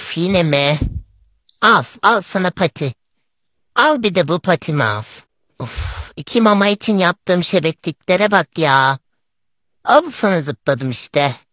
Of yine Af al sana pati. Al bir de bu patimi af. Uf iki mama için yaptığım şebekliklere bak ya. Al sana zıpladım işte.